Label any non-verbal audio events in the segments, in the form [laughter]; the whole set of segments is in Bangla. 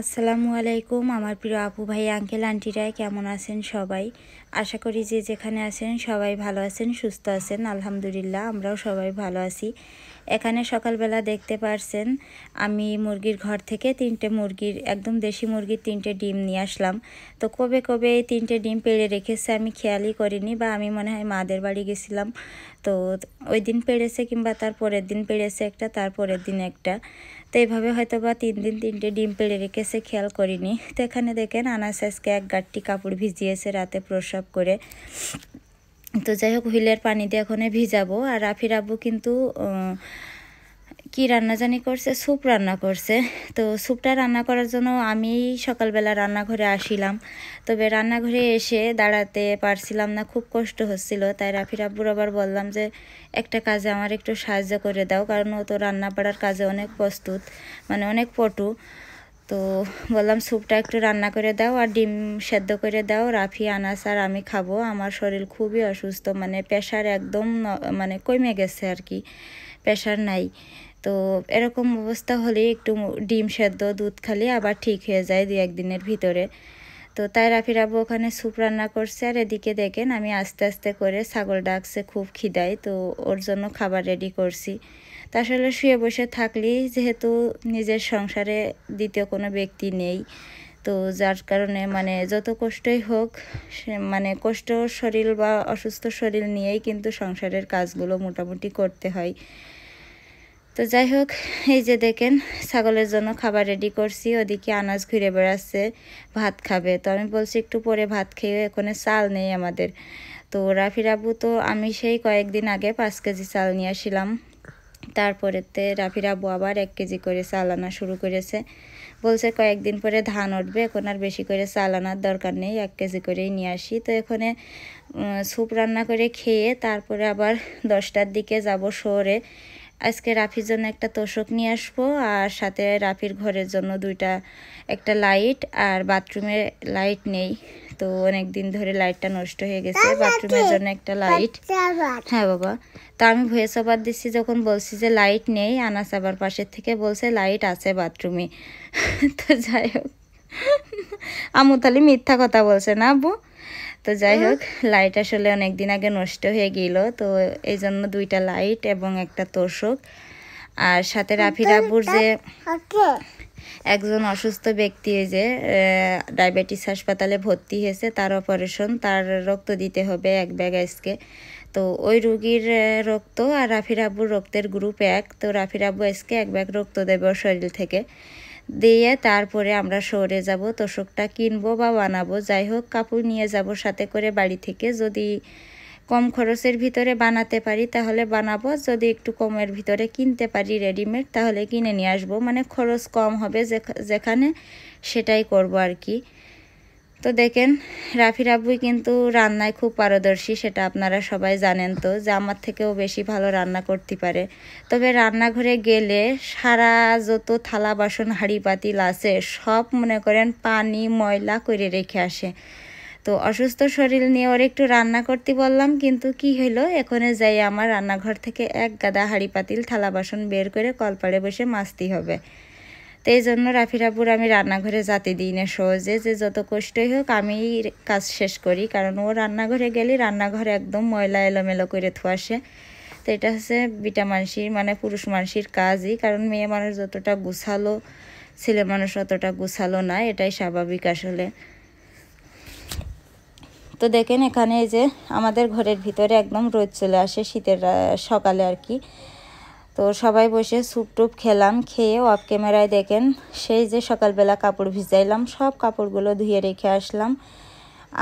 আসসালামু আলাইকুম আমার প্রিয় আপু ভাই আঙ্কেল আন্টিরা কেমন আছেন সবাই আশা করি যে যেখানে আছেন সবাই ভালো আছেন সুস্থ আছেন আলহামদুলিল্লাহ আমরাও সবাই ভালো আছি এখানে সকালবেলা দেখতে পারছেন আমি মুরগির ঘর থেকে তিনটে মুরগির একদম দেশি মুরগির তিনটে ডিম নিয়ে আসলাম তো কবে কবে এই তিনটে ডিম পেড়ে রেখেছে আমি খেয়ালই করিনি বা আমি মনে হয় মাদের বাড়ি গেছিলাম তো ওই দিন পেড়েছে কিংবা তার পরের দিন পেড়েছে একটা তার পরের দিন একটা তো এইভাবে হয়তো বা তিন দিন তিনটে ডিম পেড়ে রেখেছে খেয়াল করিনি তো এখানে দেখেন আনাস আজকে এক গাঠটি কাপড় ভিজিয়েছে রাতে প্রসাব করে তো যাই হোক হুইলের পানি দিয়ে এখন ভিজাবো আর রাফির আব্বু কিন্তু কি রান্না জানি করছে স্যুপ রান্না করছে তো স্যুপটা রান্না করার জন্য আমি সকালবেলা রান্নাঘরে আসিলাম তবে রান্নাঘরে এসে দাঁড়াতে পারছিলাম না খুব কষ্ট হচ্ছিল তাই রাফির আব্বুর আবার বললাম যে একটা কাজে আমার একটু সাহায্য করে দাও কারণ ও তো রান্না করার কাজে অনেক প্রস্তুত মানে অনেক পটু তো বললাম স্যুপটা একটু রান্না করে দাও আর ডিম সেদ্ধ করে দাও রাফি আনাস আর আমি খাবো আমার শরীর খুবই অসুস্থ মানে প্রেশার একদম মানে কমে গেছে আর কি প্রেশার নাই তো এরকম অবস্থা হলে একটু ডিম সেদ্ধ দুধ খালি আবার ঠিক হয়ে যায় দু একদিনের ভিতরে তো তাই রাফি রাবু ওখানে স্যুপ রান্না করছে আর এদিকে দেখেন আমি আস্তে আস্তে করে ছাগল ডাকছে খুব খিদায় তো ওর জন্য খাবার রেডি করছি তা আসলে শুয়ে বসে থাকলেই যেহেতু নিজের সংসারে দ্বিতীয় কোনো ব্যক্তি নেই তো যার কারণে মানে যত কষ্টই হোক মানে কষ্ট শরীর বা অসুস্থ শরীর নিয়েই কিন্তু সংসারের কাজগুলো মোটামুটি করতে হয় তো যাই হোক এই যে দেখেন ছাগলের জন্য খাবার রেডি করছি ওদিকে আনাজ ঘুরে বেড়াচ্ছে ভাত খাবে তো আমি বলছি একটু পরে ভাত খেয়ে এখানে চাল নেই আমাদের তো রাফির আবু তো আমি সেই কয়েকদিন আগে পাঁচ কেজি চাল নিয়ে আসিলাম তারপরেতে রাফির আবু আবার এক কেজি করে চাল আনা শুরু করেছে বলছে কয়েকদিন পরে ধান উঠবে এখন আর বেশি করে চাল আনার দরকার নেই এক কেজি করেই নিয়ে আসি তো এখানে স্যুপ রান্না করে খেয়ে তারপরে আবার দশটার দিকে যাব শহরে আজকে রাফির জন্য একটা তোষক নিয়ে আসবো আর সাথে রাফির ঘরের জন্য দুইটা একটা লাইট আর বাথরুমে লাইট নেই তো অনেক দিন ধরে লাইটটা নষ্ট হয়ে গেছে বাথরুমের জন্য একটা লাইট হ্যাঁ বাবা তা আমি ভয়েস ওভার দিচ্ছি যখন বলছি যে লাইট নেই আনাস আবার পাশের থেকে বলছে লাইট আছে বাথরুমে [laughs] তো যাই হোক আমু তাহলে মিথ্যা কথা বলছে না আব্বু তো যাই হোক লাইট আসলে অনেক দিন আগে নষ্ট হয়ে গেল তো এই জন্য দুইটা লাইট এবং একটা তোষক আর সাথে রাফি রাবুর যে একজন অসুস্থ ব্যক্তি যে ডায়াবেটিস হাসপাতালে ভর্তি হয়েছে তার অপারেশন তার রক্ত দিতে হবে এক ব্যাগ আজকে তো ওই রুগীর রক্ত আর রাফির আব্বুর রক্তের গ্রুপ এক তো রাফির আব্বু আজকে এক ব্যাগ রক্ত দেবে ওর শরীর থেকে দিয়ে তারপরে আমরা শহরে যাব তোষকটা কিনবো বা বানাবো যাই হোক কাপড় নিয়ে যাব সাথে করে বাড়ি থেকে যদি কম খরচের ভিতরে বানাতে পারি তাহলে বানাবো যদি একটু কমের ভিতরে কিনতে পারি রেডিমেড তাহলে কিনে নিয়ে আসবো মানে খরচ কম হবে যেখানে সেটাই করব আর কি তো দেখেন রাফির আব্বুই কিন্তু রান্নায় খুব পারদর্শী সেটা আপনারা সবাই জানেন তো যে আমার থেকেও বেশি ভালো রান্না করতে পারে তবে রান্নাঘরে গেলে সারা যত থালা বাসন হাঁড়ি পাতিল আছে সব মনে করেন পানি ময়লা করে রেখে আসে তো অসুস্থ শরীর নিয়ে ওর একটু রান্না করতে বললাম কিন্তু কি হলো এখানে যাই আমার রান্নাঘর থেকে এক গাদা হাঁড়ি পাতিল থালা বাসন বের করে কলপাড়ে বসে মাছতে হবে তো এই জন্য রাফিরাপুর আমি রান্নাঘরে যাতে দিই না সহজে যে যত কষ্টই হোক আমি কাজ শেষ করি কারণ ও রান্নাঘরে গেলে রান্নাঘরে একদম ময়লা এলোমেলো করে থুয়াসে তো এটা হচ্ছে বিটা মানসির মানে পুরুষ মানসির কাজই কারণ মেয়ে মানুষ যতটা গুছালো ছেলে মানুষ অতটা গুছালো না এটাই স্বাভাবিক আসলে তো দেখেন এখানে এই যে আমাদের ঘরের ভিতরে একদম রোদ চলে আসে শীতের সকালে আর কি তো সবাই বসে স্যুপ টুপ খেলাম খেয়ে অফ ক্যামেরায় দেখেন সেই যে সকালবেলা কাপড় ভিজাইলাম সব কাপড়গুলো ধুয়ে রেখে আসলাম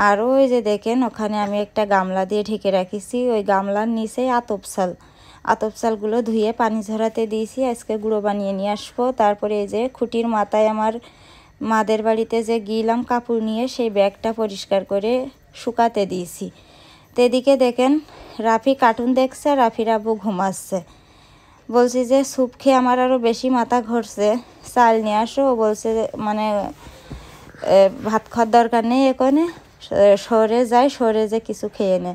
আর ওই যে দেখেন ওখানে আমি একটা গামলা দিয়ে ঢেকে রাখিছি ওই গামলার নিচে আতপসাল আতপসালগুলো ধুয়ে পানি ঝরাতে দিয়েছি আজকে গুঁড়ো বানিয়ে নিয়ে আসবো তারপরে এই যে খুঁটির মাথায় আমার মাদের বাড়িতে যে গিলাম কাপড় নিয়ে সেই ব্যাগটা পরিষ্কার করে শুকাতে দিয়েছি তেদিকে দেখেন রাফি কার্টুন দেখছে রাফির আবু ঘুমাচ্ছে বলছি যে স্যুপ খেয়ে আমার আরও বেশি মাথা ঘটছে চাল নিয়ে আসো বলছে মানে ভাত খাওয়ার দরকার নেই এখানে শহরে যায় শহরে যে কিছু খেয়ে নে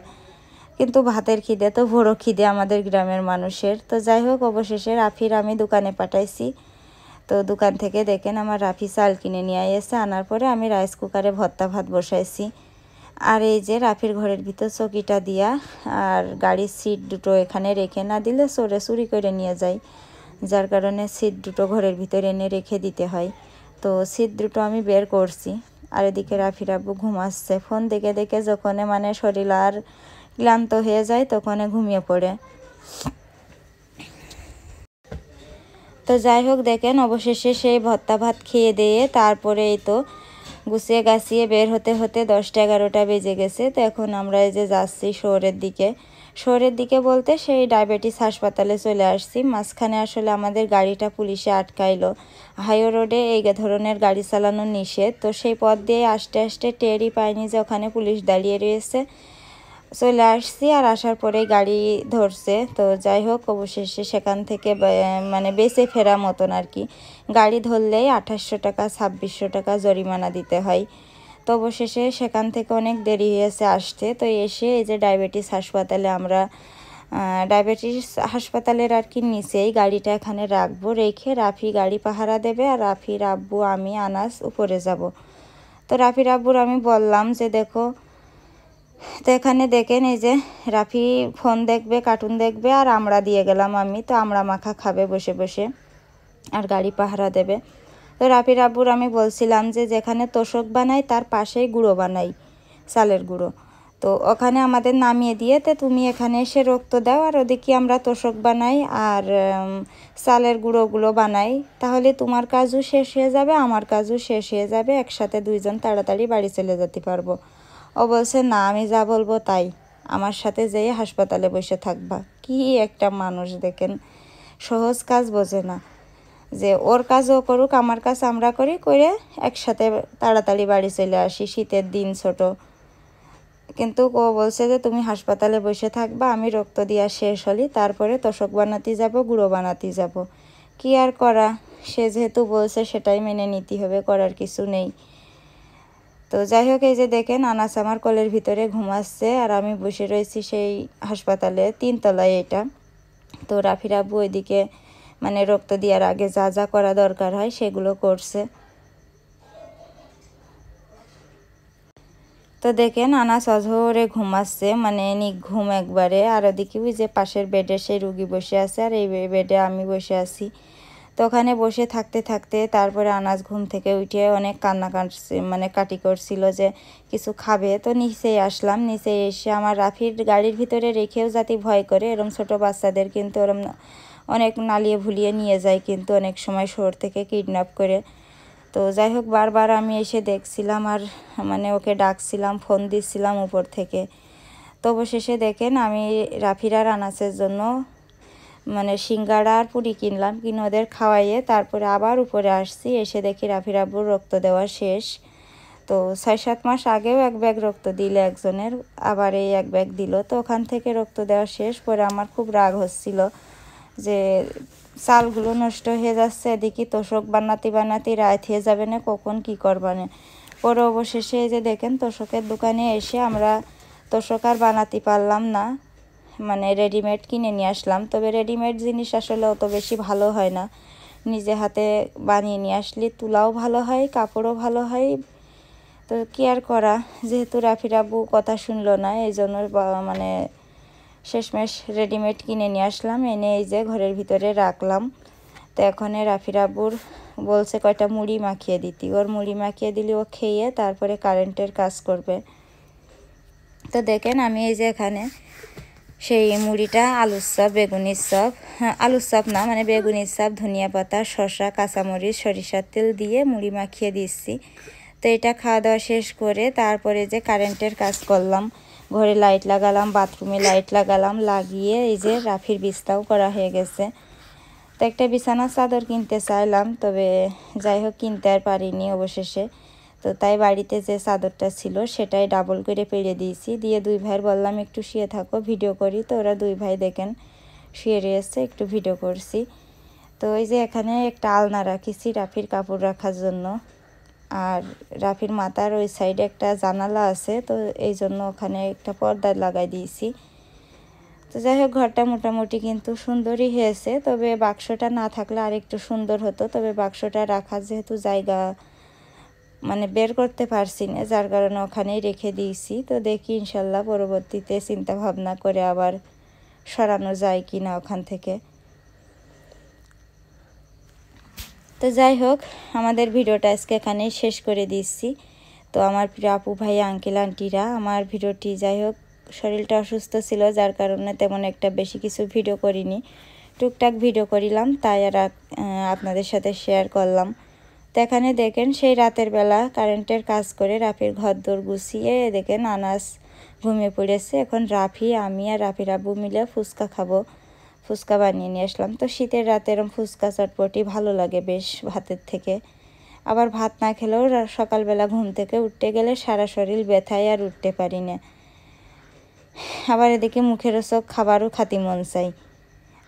কিন্তু ভাতের খিদে তো ভোরো খিদে আমাদের গ্রামের মানুষের তো যাই হোক অবশেষে রাফির আমি দোকানে পাঠাইছি তো দোকান থেকে দেখেন আমার রাফি চাল কিনে নিয়ে এসে আনার পরে আমি রাইস কুকারে ভর্তা ভাত বসাইছি আর এই যে রাফির ঘরের ভিতর চকিটা দিয়া আর গাড়ির সিট দুটো এখানে রেখে না দিলে চোরে চুরি করে নিয়ে যায় যার কারণে সিট দুটো ঘরের ভিতরে এনে রেখে দিতে হয় তো সিট দুটো আমি বের করছি আর এদিকে রাফির আব্বু ঘুমাচ্ছে ফোন দেখে দেখে যখন মানে শরীর আর ক্লান্ত হয়ে যায় তখনই ঘুমিয়ে পড়ে তো যাই হোক দেখেন অবশেষে সেই ভত্তা ভাত খেয়ে দিয়ে তারপরেই তো গুছিয়ে গাছিয়ে বের হতে হতে দশটা এগারোটা বেজে গেছে তো এখন আমরা এই যে যাচ্ছি শহরের দিকে শহরের দিকে বলতে সেই ডায়াবেটিস হাসপাতালে চলে আসছি মাঝখানে আসলে আমাদের গাড়িটা পুলিশে আটকাইলো হাইও রোডে এই ধরনের গাড়ি চালানো নিষেধ তো সেই পথ দিয়ে আস্তে আস্তে টেরই পাইনি যে ওখানে পুলিশ দাঁড়িয়ে রয়েছে চলে আসছি আর আসার পরে গাড়ি ধরছে তো যাই হোক অবশেষে সেখান থেকে মানে বেঁচে ফেরা মতন আর কি গাড়ি ধরলেই আঠাশশো টাকা ছাব্বিশশো টাকা জরিমানা দিতে হয় তো অবশেষে সেখান থেকে অনেক দেরি হয়েছে আসতে তো এসে এই যে ডায়াবেটিস হাসপাতালে আমরা ডায়াবেটিস হাসপাতালের আর কি নিচেই গাড়িটা এখানে রাখবো রেখে রাফি গাড়ি পাহারা দেবে আর রাফির আব্বু আমি আনাস উপরে যাব তো রাফির আব্বুর আমি বললাম যে দেখো তো এখানে দেখেন এই যে রাফি ফোন দেখবে কার্টুন দেখবে আর আমরা দিয়ে গেলাম আমি তো আমরা মাখা খাবে বসে বসে আর গাড়ি পাহারা দেবে তো রাফি রাবুর আমি বলছিলাম যে যেখানে তোষক বানাই তার পাশেই গুঁড়ো বানাই চালের গুঁড়ো তো ওখানে আমাদের নামিয়ে দিয়ে তো তুমি এখানে এসে রক্ত দাও আর ওদিকে আমরা তোষক বানাই আর চালের গুঁড়োগুলো বানাই তাহলে তোমার কাজও শেষ হয়ে যাবে আমার কাজও শেষ হয়ে যাবে একসাথে দুইজন তাড়াতাড়ি বাড়ি চলে যেতে পারবো ও বলছে না আমি যা বলবো তাই আমার সাথে যেয়ে হাসপাতালে বসে থাকবা কি একটা মানুষ দেখেন সহজ কাজ বোঝে না যে ওর কাজও করুক আমার কাজ আমরা করি করে একসাথে তাড়াতাড়ি বাড়ি চলে আসি শীতের দিন ছোট কিন্তু ও বলছে যে তুমি হাসপাতালে বসে থাকবা আমি রক্ত দিয়া শেষ হলি তারপরে তোষক বানাতে যাব গুঁড়ো বানাতে যাব কি আর করা সে যেহেতু বলছে সেটাই মেনে নিতে হবে করার কিছু নেই তো যাই হোক এই যে দেখেন আনাস আমার কলের ভিতরে ঘুমাচ্ছে আর আমি বসে রয়েছি সেই হাসপাতালে তিনতলায় এটা তো রাফির আবু ওইদিকে মানে রক্ত দেওয়ার আগে যা যা করা দরকার হয় সেগুলো করছে তো দেখেন আনাস অঝরে ঘুমাচ্ছে মানে ঘুম একবারে আর ওদিকে ওই যে পাশের বেডে সেই রুগী বসে আছে আর এই বেডে আমি বসে আছি তো ওখানে বসে থাকতে থাকতে তারপরে আনাজ ঘুম থেকে উঠে অনেক কান্না মানে কাটি করছিল যে কিছু খাবে তো নিচেই আসলাম নিচেই এসে আমার রাফির গাড়ির ভিতরে রেখেও যাতে ভয় করে এরম ছোট বাচ্চাদের কিন্তু ওরম অনেক নালিয়ে ভুলিয়ে নিয়ে যায় কিন্তু অনেক সময় শহর থেকে কিডন্যাপ করে তো যাই হোক বারবার আমি এসে দেখছিলাম আর মানে ওকে ডাকছিলাম ফোন দিচ্ছিলাম উপর থেকে তো অবশেষে দেখেন আমি রাফিরা রানাসের জন্য মানে সিঙ্গারা আর পুরি কিনলাম কিনে ওদের খাওয়াইয়ে তারপরে আবার উপরে আসছি এসে দেখি রাফি রাব্বুর রক্ত দেওয়া শেষ তো ছয় সাত মাস আগেও এক ব্যাগ রক্ত দিলে একজনের আবার এই এক ব্যাগ দিল তো ওখান থেকে রক্ত দেওয়া শেষ পরে আমার খুব রাগ হচ্ছিল যে চালগুলো নষ্ট হয়ে যাচ্ছে এদিকে তোষক বানাতে বানাতে রায় হয়ে যাবে না কখন কী করবানে পরে অবশেষে এই যে দেখেন তোষকের দোকানে এসে আমরা তোষক আর বানাতে পারলাম না মানে রেডিমেড কিনে নিয়ে আসলাম তবে রেডিমেড জিনিস আসলে অত বেশি ভালো হয় না নিজে হাতে বানিয়ে নিয়ে আসলে তুলাও ভালো হয় কাপড়ও ভালো হয় তো কেয়ার করা যেহেতু রাফির কথা শুনলো না এই জন্য মানে শেষমেশ রেডিমেড কিনে নিয়ে আসলাম এনে এই যে ঘরের ভিতরে রাখলাম তো এখন রাফির আব্বুর বলছে কয়টা মুড়ি মাখিয়ে দিতি ওর মুড়ি মাখিয়ে দিলি ও খেয়ে তারপরে কারেন্টের কাজ করবে তো দেখেন আমি এই যে এখানে সেই মুড়িটা আলুর চপ বেগুনির চপ হ্যাঁ, আলুর চপ না মানে বেগুনির চপ ধনিয়া পাতা শশা কাঁচামরিচ সরিষার তেল দিয়ে মুড়ি মাখিয়ে দিচ্ছি তো এটা খাওয়া দাওয়া শেষ করে তারপরে যে কারেন্টের কাজ করলাম ঘরে লাইট লাগালাম বাথরুমে লাইট লাগালাম লাগিয়ে এই যে রাফির বিস্তাও করা হয়ে গেছে তো একটা বিছানা চাদর কিনতে চাইলাম তবে যাই হোক কিনতে আর পারিনি অবশেষে তো তাই বাড়িতে যে চাদরটা ছিল সেটাই ডাবল করে পেরে দিয়েছি দিয়ে দুই ভাইয়ের বললাম একটু শুয়ে থাকো ভিডিও করি তো ওরা দুই ভাই দেখেন শুয়ে রয়েছে একটু ভিডিও করছি তো ওই যে এখানে একটা আলনা রাখিছি রাফির কাপড় রাখার জন্য আর রাফির মাথার ওই সাইডে একটা জানালা আছে তো এই জন্য ওখানে একটা পর্দা লাগাই দিয়েছি তো যাই হোক ঘরটা মোটামুটি কিন্তু সুন্দরই হয়েছে তবে বাক্সটা না থাকলে আর একটু সুন্দর হতো তবে বাক্সটা রাখার যেহেতু জায়গা মানে বের করতে পারছি না যার কারণে ওখানেই রেখে দিয়েছি তো দেখি ইনশাল্লাহ পরবর্তীতে চিন্তা ভাবনা করে আবার সরানো যায় কি না ওখান থেকে তো যাই হোক আমাদের ভিডিওটা আজকে এখানেই শেষ করে দিচ্ছি তো আমার প্রিয় আপু ভাই আঙ্কেল আন্টিরা আমার ভিডিওটি যাই হোক শরীরটা অসুস্থ ছিল যার কারণে তেমন একটা বেশি কিছু ভিডিও করিনি টুকটাক ভিডিও করিলাম তাই আর আপনাদের সাথে শেয়ার করলাম তো এখানে দেখেন সেই রাতের বেলা কারেন্টের কাজ করে রাফির ঘর দোর গুছিয়ে দেখেন আনাস ঘুমিয়ে পড়েছে এখন রাফি আমি আর রাফির আব্বু মিলে ফুচকা খাবো ফুচকা বানিয়ে নিয়ে আসলাম তো শীতের রাতে এরম ফুচকা চটপটি ভালো লাগে বেশ ভাতের থেকে আবার ভাত না খেলেও সকালবেলা ঘুম থেকে উঠতে গেলে সারা শরীর ব্যথায় আর উঠতে পারি না আবার এদিকে মুখেরও চোখ খাবারও খাতি মন চাই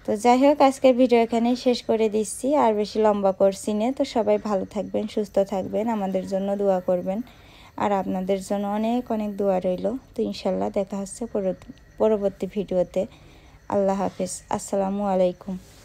তো যাই হোক আজকের ভিডিও এখানে শেষ করে দিচ্ছি আর বেশি লম্বা করছি না তো সবাই ভালো থাকবেন সুস্থ থাকবেন আমাদের জন্য দোয়া করবেন আর আপনাদের জন্য অনেক অনেক দোয়া রইল তো ইনশাল্লাহ দেখা হচ্ছে পরবর্তী ভিডিওতে আল্লাহ হাফিজ আসসালামু আলাইকুম